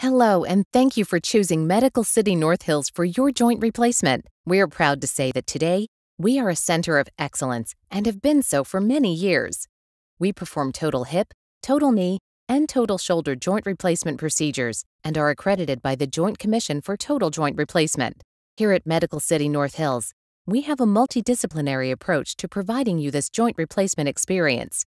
Hello, and thank you for choosing Medical City North Hills for your joint replacement. We are proud to say that today, we are a center of excellence and have been so for many years. We perform total hip, total knee, and total shoulder joint replacement procedures and are accredited by the Joint Commission for Total Joint Replacement. Here at Medical City North Hills, we have a multidisciplinary approach to providing you this joint replacement experience.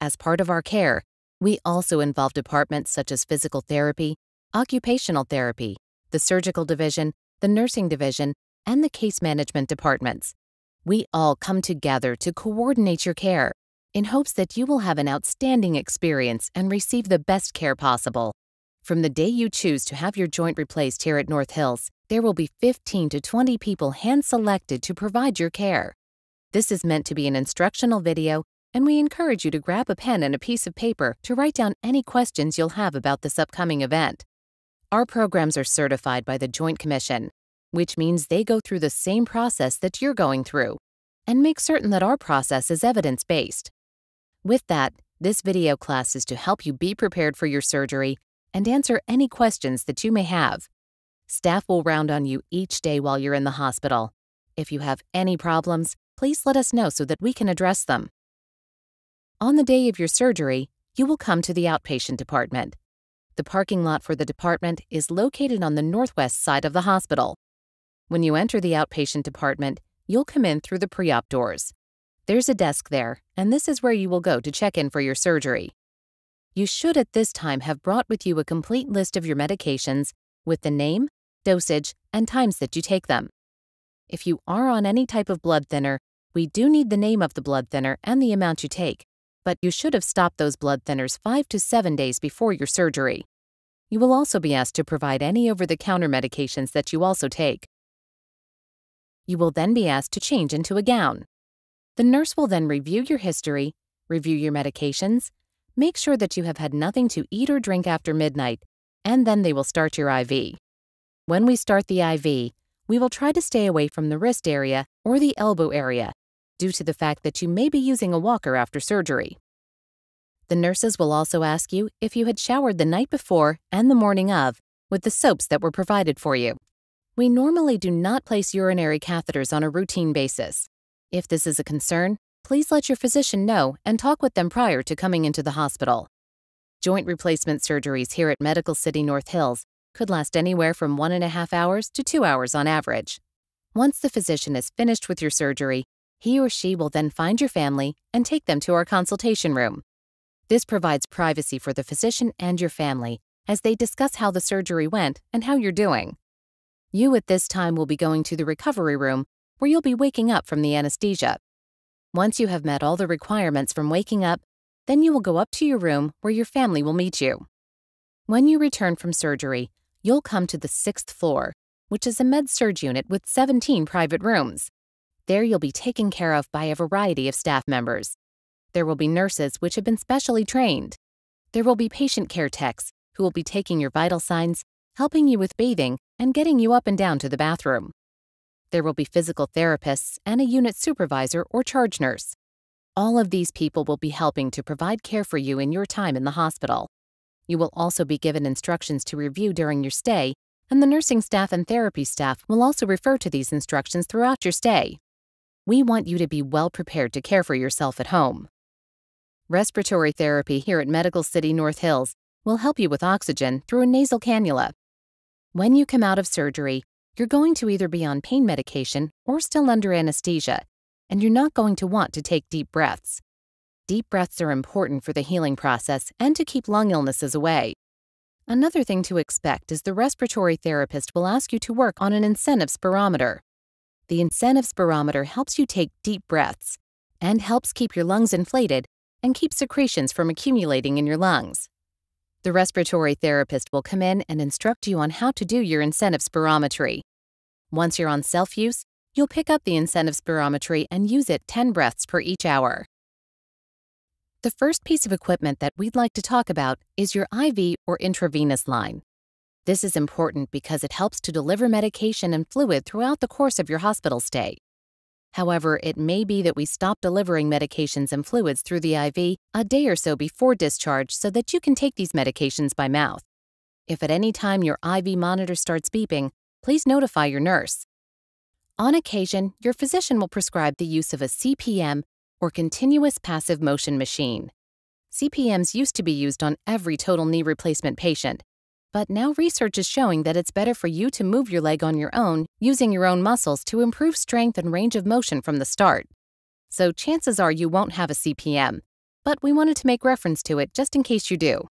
As part of our care, we also involve departments such as physical therapy, occupational therapy, the surgical division, the nursing division, and the case management departments. We all come together to coordinate your care in hopes that you will have an outstanding experience and receive the best care possible. From the day you choose to have your joint replaced here at North Hills, there will be 15 to 20 people hand selected to provide your care. This is meant to be an instructional video, and we encourage you to grab a pen and a piece of paper to write down any questions you'll have about this upcoming event. Our programs are certified by the Joint Commission, which means they go through the same process that you're going through and make certain that our process is evidence based. With that, this video class is to help you be prepared for your surgery and answer any questions that you may have. Staff will round on you each day while you're in the hospital. If you have any problems, please let us know so that we can address them. On the day of your surgery, you will come to the outpatient department. The parking lot for the department is located on the northwest side of the hospital. When you enter the outpatient department, you'll come in through the pre-op doors. There's a desk there, and this is where you will go to check in for your surgery. You should at this time have brought with you a complete list of your medications with the name, dosage, and times that you take them. If you are on any type of blood thinner, we do need the name of the blood thinner and the amount you take, but you should have stopped those blood thinners 5 to 7 days before your surgery. You will also be asked to provide any over-the-counter medications that you also take. You will then be asked to change into a gown. The nurse will then review your history, review your medications, make sure that you have had nothing to eat or drink after midnight, and then they will start your IV. When we start the IV, we will try to stay away from the wrist area or the elbow area due to the fact that you may be using a walker after surgery. The nurses will also ask you if you had showered the night before and the morning of with the soaps that were provided for you. We normally do not place urinary catheters on a routine basis. If this is a concern, please let your physician know and talk with them prior to coming into the hospital. Joint replacement surgeries here at Medical City North Hills could last anywhere from one and a half hours to two hours on average. Once the physician is finished with your surgery, he or she will then find your family and take them to our consultation room. This provides privacy for the physician and your family as they discuss how the surgery went and how you're doing. You at this time will be going to the recovery room where you'll be waking up from the anesthesia. Once you have met all the requirements from waking up, then you will go up to your room where your family will meet you. When you return from surgery, you'll come to the sixth floor, which is a med surge unit with 17 private rooms. There you'll be taken care of by a variety of staff members. There will be nurses which have been specially trained. There will be patient care techs who will be taking your vital signs, helping you with bathing, and getting you up and down to the bathroom. There will be physical therapists and a unit supervisor or charge nurse. All of these people will be helping to provide care for you in your time in the hospital. You will also be given instructions to review during your stay, and the nursing staff and therapy staff will also refer to these instructions throughout your stay we want you to be well prepared to care for yourself at home. Respiratory therapy here at Medical City North Hills will help you with oxygen through a nasal cannula. When you come out of surgery, you're going to either be on pain medication or still under anesthesia, and you're not going to want to take deep breaths. Deep breaths are important for the healing process and to keep lung illnesses away. Another thing to expect is the respiratory therapist will ask you to work on an incentive spirometer. The incentives barometer helps you take deep breaths and helps keep your lungs inflated and keep secretions from accumulating in your lungs. The respiratory therapist will come in and instruct you on how to do your incentive spirometry. Once you're on self use, you'll pick up the incentive spirometry and use it 10 breaths per each hour. The first piece of equipment that we'd like to talk about is your IV or intravenous line. This is important because it helps to deliver medication and fluid throughout the course of your hospital stay. However, it may be that we stop delivering medications and fluids through the IV a day or so before discharge so that you can take these medications by mouth. If at any time your IV monitor starts beeping, please notify your nurse. On occasion, your physician will prescribe the use of a CPM or continuous passive motion machine. CPMs used to be used on every total knee replacement patient, but now research is showing that it's better for you to move your leg on your own, using your own muscles to improve strength and range of motion from the start. So chances are you won't have a CPM, but we wanted to make reference to it just in case you do.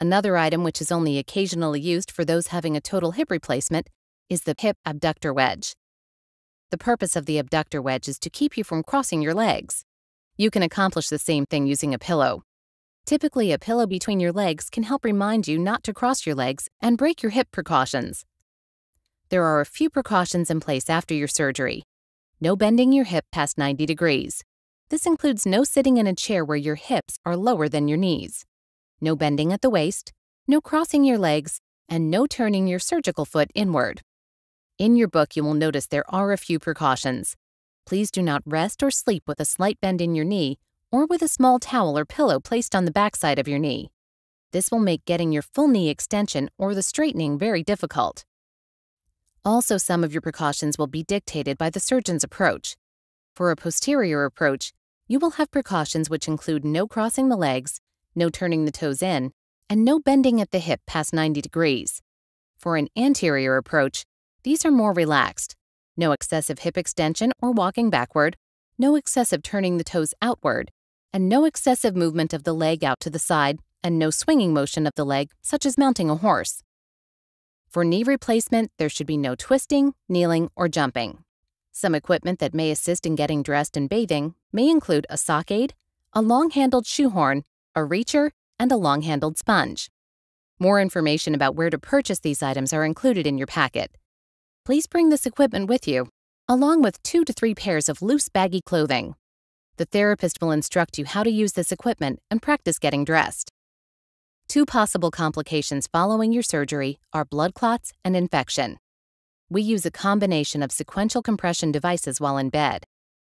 Another item which is only occasionally used for those having a total hip replacement is the hip abductor wedge. The purpose of the abductor wedge is to keep you from crossing your legs. You can accomplish the same thing using a pillow. Typically, a pillow between your legs can help remind you not to cross your legs and break your hip precautions. There are a few precautions in place after your surgery. No bending your hip past 90 degrees. This includes no sitting in a chair where your hips are lower than your knees. No bending at the waist, no crossing your legs, and no turning your surgical foot inward. In your book, you will notice there are a few precautions. Please do not rest or sleep with a slight bend in your knee or with a small towel or pillow placed on the backside of your knee. This will make getting your full knee extension or the straightening very difficult. Also, some of your precautions will be dictated by the surgeon's approach. For a posterior approach, you will have precautions which include no crossing the legs, no turning the toes in, and no bending at the hip past 90 degrees. For an anterior approach, these are more relaxed. No excessive hip extension or walking backward, no excessive turning the toes outward, and no excessive movement of the leg out to the side, and no swinging motion of the leg, such as mounting a horse. For knee replacement, there should be no twisting, kneeling, or jumping. Some equipment that may assist in getting dressed and bathing may include a sock aid, a long-handled shoehorn, a reacher, and a long-handled sponge. More information about where to purchase these items are included in your packet. Please bring this equipment with you, along with two to three pairs of loose baggy clothing. The therapist will instruct you how to use this equipment and practice getting dressed. Two possible complications following your surgery are blood clots and infection. We use a combination of sequential compression devices while in bed.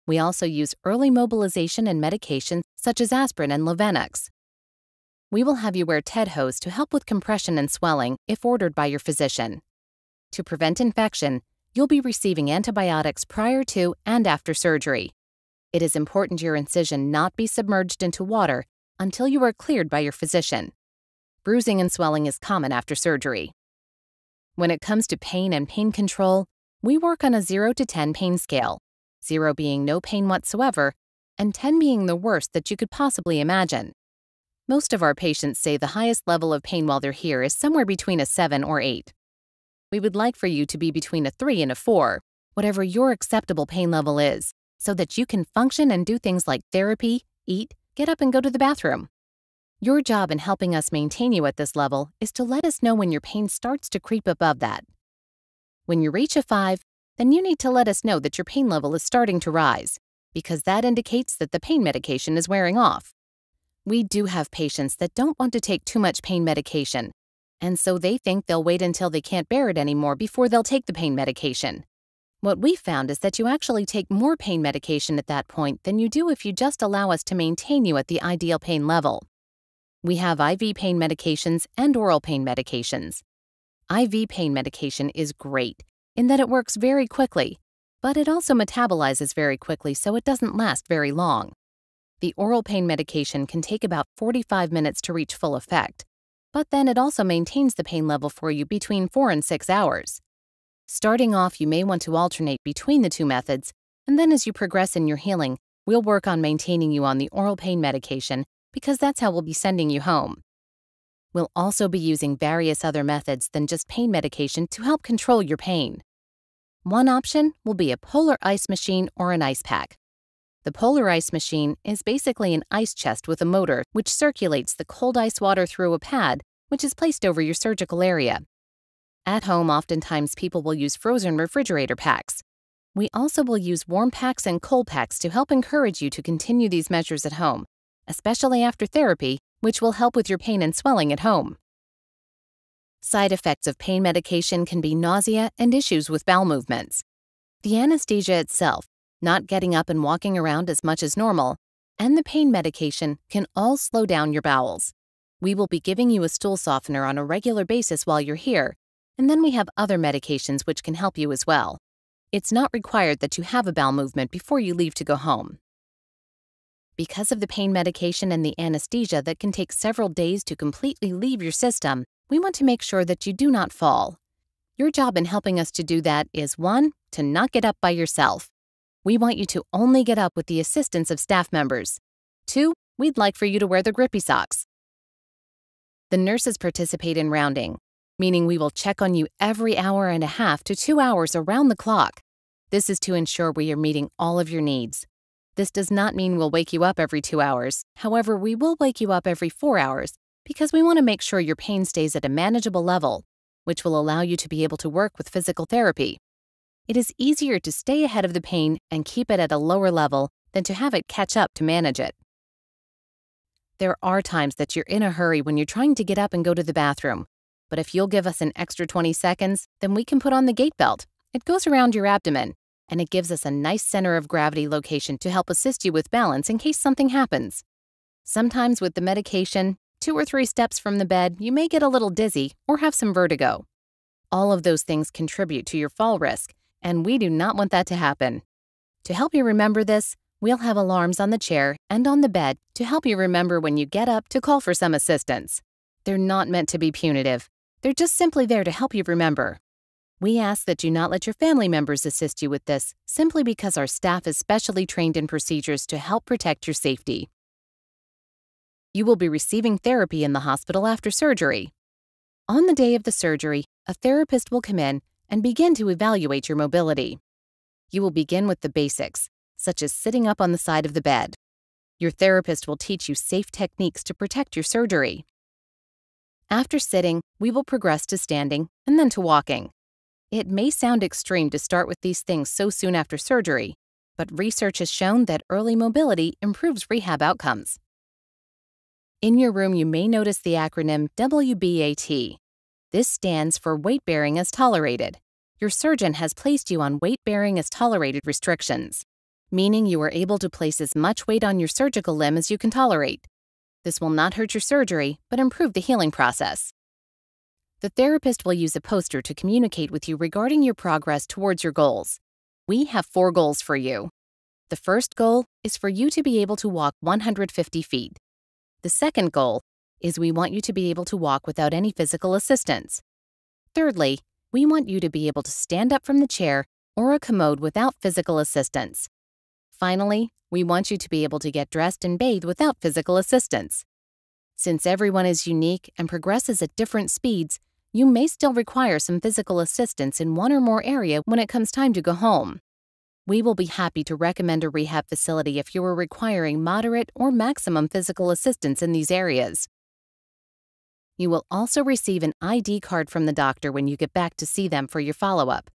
We also use early mobilization and medications such as aspirin and Lovenox. We will have you wear TED hose to help with compression and swelling if ordered by your physician. To prevent infection, you'll be receiving antibiotics prior to and after surgery. It is important your incision not be submerged into water until you are cleared by your physician. Bruising and swelling is common after surgery. When it comes to pain and pain control, we work on a 0 to 10 pain scale, 0 being no pain whatsoever, and 10 being the worst that you could possibly imagine. Most of our patients say the highest level of pain while they're here is somewhere between a 7 or 8. We would like for you to be between a 3 and a 4, whatever your acceptable pain level is so that you can function and do things like therapy, eat, get up and go to the bathroom. Your job in helping us maintain you at this level is to let us know when your pain starts to creep above that. When you reach a 5, then you need to let us know that your pain level is starting to rise, because that indicates that the pain medication is wearing off. We do have patients that don't want to take too much pain medication, and so they think they'll wait until they can't bear it anymore before they'll take the pain medication. What we found is that you actually take more pain medication at that point than you do if you just allow us to maintain you at the ideal pain level. We have IV pain medications and oral pain medications. IV pain medication is great in that it works very quickly, but it also metabolizes very quickly so it doesn't last very long. The oral pain medication can take about 45 minutes to reach full effect, but then it also maintains the pain level for you between 4 and 6 hours. Starting off, you may want to alternate between the two methods, and then as you progress in your healing, we'll work on maintaining you on the oral pain medication because that's how we'll be sending you home. We'll also be using various other methods than just pain medication to help control your pain. One option will be a polar ice machine or an ice pack. The polar ice machine is basically an ice chest with a motor which circulates the cold ice water through a pad, which is placed over your surgical area. At home, oftentimes people will use frozen refrigerator packs. We also will use warm packs and cold packs to help encourage you to continue these measures at home, especially after therapy, which will help with your pain and swelling at home. Side effects of pain medication can be nausea and issues with bowel movements. The anesthesia itself, not getting up and walking around as much as normal, and the pain medication can all slow down your bowels. We will be giving you a stool softener on a regular basis while you're here and then we have other medications which can help you as well. It's not required that you have a bowel movement before you leave to go home. Because of the pain medication and the anesthesia that can take several days to completely leave your system, we want to make sure that you do not fall. Your job in helping us to do that is 1. To not get up by yourself. We want you to only get up with the assistance of staff members. 2. We'd like for you to wear the grippy socks. The nurses participate in rounding, meaning we will check on you every hour and a half to two hours around the clock. This is to ensure we are meeting all of your needs. This does not mean we'll wake you up every two hours. However, we will wake you up every four hours because we want to make sure your pain stays at a manageable level, which will allow you to be able to work with physical therapy. It is easier to stay ahead of the pain and keep it at a lower level than to have it catch up to manage it. There are times that you're in a hurry when you're trying to get up and go to the bathroom. But if you'll give us an extra 20 seconds, then we can put on the gate belt. It goes around your abdomen, and it gives us a nice center of gravity location to help assist you with balance in case something happens. Sometimes with the medication, two or three steps from the bed, you may get a little dizzy or have some vertigo. All of those things contribute to your fall risk, and we do not want that to happen. To help you remember this, we'll have alarms on the chair and on the bed to help you remember when you get up to call for some assistance. They're not meant to be punitive. They're just simply there to help you remember. We ask that you not let your family members assist you with this simply because our staff is specially trained in procedures to help protect your safety. You will be receiving therapy in the hospital after surgery. On the day of the surgery, a therapist will come in and begin to evaluate your mobility. You will begin with the basics, such as sitting up on the side of the bed. Your therapist will teach you safe techniques to protect your surgery. After sitting, we will progress to standing and then to walking. It may sound extreme to start with these things so soon after surgery, but research has shown that early mobility improves rehab outcomes. In your room, you may notice the acronym WBAT. This stands for weight bearing as tolerated. Your surgeon has placed you on weight bearing as tolerated restrictions, meaning you are able to place as much weight on your surgical limb as you can tolerate. This will not hurt your surgery, but improve the healing process. The therapist will use a poster to communicate with you regarding your progress towards your goals. We have four goals for you. The first goal is for you to be able to walk 150 feet. The second goal is we want you to be able to walk without any physical assistance. Thirdly, we want you to be able to stand up from the chair or a commode without physical assistance. Finally, we want you to be able to get dressed and bathe without physical assistance. Since everyone is unique and progresses at different speeds, you may still require some physical assistance in one or more area when it comes time to go home. We will be happy to recommend a rehab facility if you are requiring moderate or maximum physical assistance in these areas. You will also receive an ID card from the doctor when you get back to see them for your follow-up.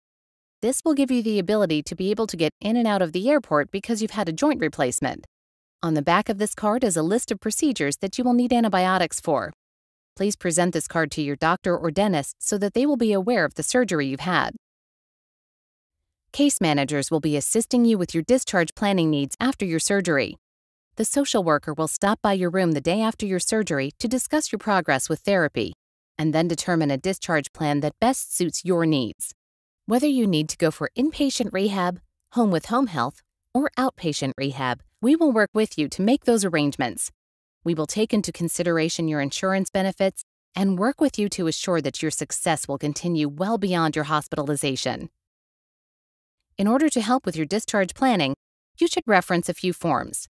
This will give you the ability to be able to get in and out of the airport because you've had a joint replacement. On the back of this card is a list of procedures that you will need antibiotics for. Please present this card to your doctor or dentist so that they will be aware of the surgery you've had. Case managers will be assisting you with your discharge planning needs after your surgery. The social worker will stop by your room the day after your surgery to discuss your progress with therapy and then determine a discharge plan that best suits your needs. Whether you need to go for inpatient rehab, home with home health, or outpatient rehab, we will work with you to make those arrangements. We will take into consideration your insurance benefits and work with you to assure that your success will continue well beyond your hospitalization. In order to help with your discharge planning, you should reference a few forms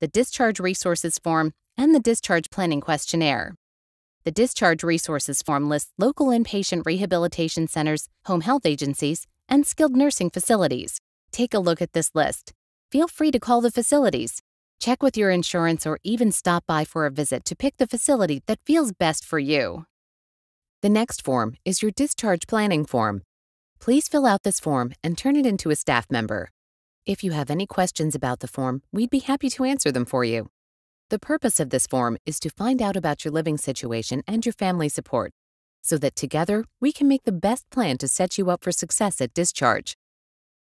the Discharge Resources Form and the Discharge Planning Questionnaire. The Discharge Resources Form lists local inpatient rehabilitation centers, home health agencies, and skilled nursing facilities. Take a look at this list. Feel free to call the facilities. Check with your insurance or even stop by for a visit to pick the facility that feels best for you. The next form is your discharge planning form. Please fill out this form and turn it into a staff member. If you have any questions about the form, we'd be happy to answer them for you. The purpose of this form is to find out about your living situation and your family support so that together we can make the best plan to set you up for success at discharge.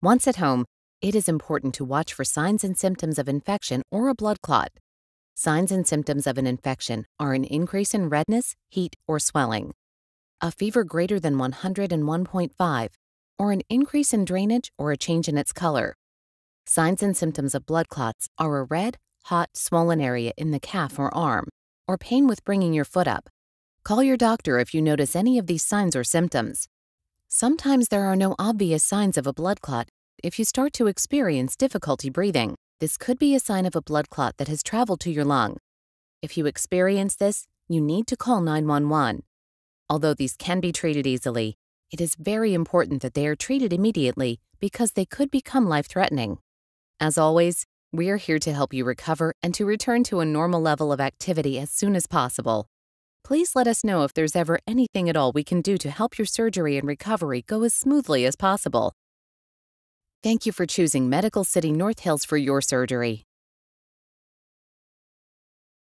Once at home, it is important to watch for signs and symptoms of infection or a blood clot. Signs and symptoms of an infection are an increase in redness, heat, or swelling, a fever greater than 101.5, or an increase in drainage or a change in its color. Signs and symptoms of blood clots are a red, hot, swollen area in the calf or arm, or pain with bringing your foot up. Call your doctor if you notice any of these signs or symptoms. Sometimes there are no obvious signs of a blood clot. If you start to experience difficulty breathing, this could be a sign of a blood clot that has traveled to your lung. If you experience this, you need to call 911. Although these can be treated easily, it is very important that they are treated immediately because they could become life threatening. As always, we are here to help you recover and to return to a normal level of activity as soon as possible. Please let us know if there's ever anything at all we can do to help your surgery and recovery go as smoothly as possible. Thank you for choosing Medical City North Hills for your surgery.